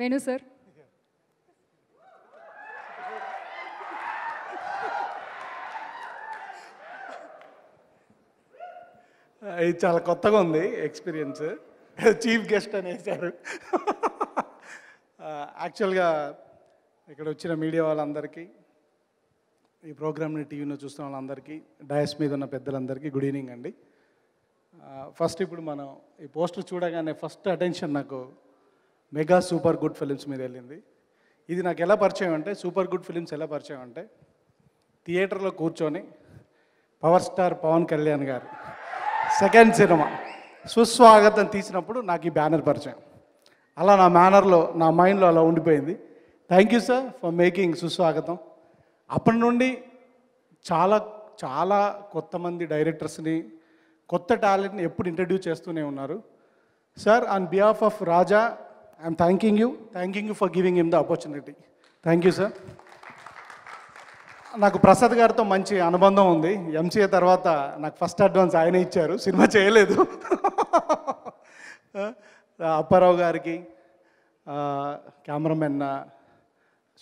Venu sir ఇది చాలా కొత్తగా ఉంది ఎక్స్పీరియన్స్ చీఫ్ గెస్ట్ అనేసారు యాక్చువల్గా ఇక్కడ వచ్చిన మీడియా వాళ్ళందరికీ ఈ ప్రోగ్రామ్ని టీవీలో చూస్తున్న వాళ్ళందరికీ డయాస్ మీద ఉన్న పెద్దలందరికీ గుడ్ ఈవినింగ్ అండి ఫస్ట్ ఇప్పుడు మనం ఈ పోస్టర్ చూడగానే ఫస్ట్ అటెన్షన్ నాకు మెగా సూపర్ గుడ్ ఫిలిమ్స్ మీద వెళ్ళింది ఇది నాకు ఎలా పరిచయం అంటే సూపర్ గుడ్ ఫిలిమ్స్ ఎలా పరిచయం అంటే థియేటర్లో కూర్చొని పవర్ స్టార్ పవన్ కళ్యాణ్ గారు సెకండ్ సినిమా సుస్వాగతం తీసినప్పుడు నాకు ఈ బ్యానర్ పరిచయం అలా నా మేనర్లో నా మైండ్లో అలా ఉండిపోయింది thank you sir for making సుస్వాగతం అప్పటి నుండి చాలా చాలా కొత్త మంది డైరెక్టర్స్ని కొత్త టాలెంట్ని ఎప్పుడు ఇంట్రడ్యూస్ చేస్తూనే ఉన్నారు sir on behalf of Raja I'm thanking you thanking you for giving him the opportunity thank you sir నాకు ప్రసాద్ గారితో మంచి అనుబంధం ఉంది ఎంసీఏ తర్వాత నాకు ఫస్ట్ అడ్వాన్స్ ఆయనే ఇచ్చారు సినిమా చేయలేదు అప్పారావు గారికి కెమెరామెన్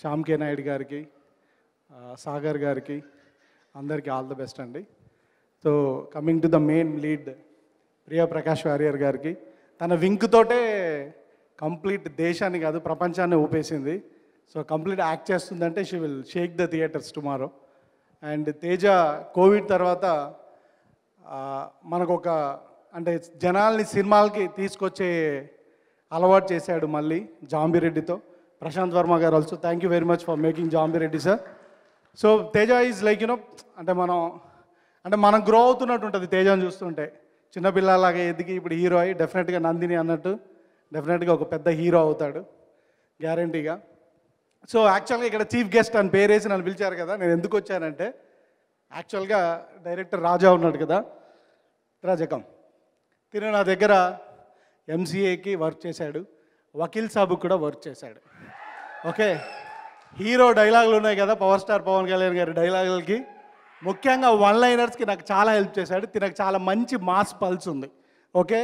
శ్యామ్కే నాయుడు గారికి సాగర్ గారికి అందరికీ ఆల్ ద బెస్ట్ అండి so coming to the main lead Priya Prakash Warrier గారికి తన వింక్తోటే కంప్లీట్ దేశాన్ని కాదు ప్రపంచాన్ని ఊపేసింది సో కంప్లీట్ యాక్ట్ చేస్తుందంటే she will shake the theatres tomorrow and Teja covid తర్వాత మనకొక అంటే జనాల్ని సినిమాలకి తీసుకొచ్చే అలవాటు చేశాడు మళ్ళీ జాంబిరెడ్డితో Prashanth Varma garu also thank you very much for making Zombie Reddy sir so Teja is like you know అంటే మనం అంటే మనం గ్రో అవుతున్నట్టు ఉంటుంది తేజను చూస్తుంటే చిన్నపిల్లలాగా ఎదిగి ఇప్పుడు హీరో అయ్యి డెఫినెట్గా నందిని అన్నట్టు డెఫినెట్గా ఒక పెద్ద హీరో అవుతాడు గ్యారంటీగా సో యాక్చువల్గా ఇక్కడ చీఫ్ గెస్ట్ అని పేరేసి నన్ను పిలిచారు కదా నేను ఎందుకు వచ్చానంటే యాక్చువల్గా డైరెక్టర్ రాజా ఉన్నాడు కదా రాజకం తిను నా దగ్గర ఎంసీఏకి వర్క్ చేశాడు వకీల్ సాబుకి కూడా వర్క్ చేశాడు ఓకే హీరో డైలాగులు ఉన్నాయి కదా పవర్ స్టార్ పవన్ కళ్యాణ్ గారి డైలాగులకి ముఖ్యంగా వన్ లైనర్స్కి నాకు చాలా హెల్ప్ చేశాడు తినకు చాలా మంచి మాస్ పల్స్ ఉంది ఓకే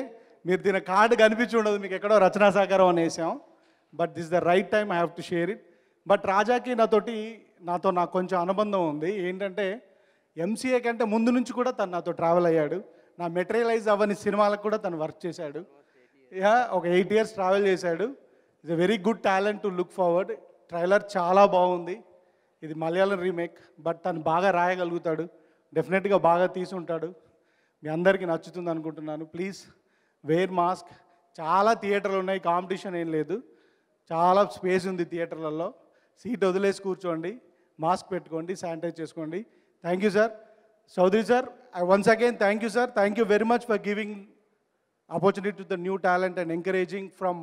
మీరు దీని కార్డు కనిపించి ఉండదు మీకు ఎక్కడో రచనా సాగరం అని వేసాం but this the right time I have to share it but రాజాకి నాతోటి నాతో నాకు కొంచెం అనుబంధం ఉంది ఏంటంటే ఎంసీఏ కంటే ముందు నుంచి కూడా తను నాతో ట్రావెల్ అయ్యాడు నా మెటీరియలైజ్ అవ్వని సినిమాలకు కూడా తను వర్క్ చేశాడు యా ఒక ఎయిట్ ఇయర్స్ ట్రావెల్ చేశాడు is a very good talent to look forward trailer చాలా బాగుంది ఇది మలయాళం రీమేక్ బట్ తను బాగా రాయగలుగుతాడు డెఫినెట్గా బాగా తీసుంటాడు మీ అందరికీ నచ్చుతుంది అనుకుంటున్నాను ప్లీజ్ వేర్ మాస్క్ చాలా థియేటర్లు ఉన్నాయి కాంపిటీషన్ ఏం లేదు చాలా స్పేస్ ఉంది థియేటర్లలో సీట్ వదిలేసి కూర్చోండి మాస్క్ పెట్టుకోండి శానిటైజ్ చేసుకోండి thank you sir Chowdary sir I once again thank you sir thank you very much for giving opportunity to the new talent and encouraging from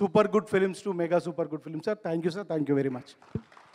Super Good Films to Mega Super Good Films sir thank you sir thank you very much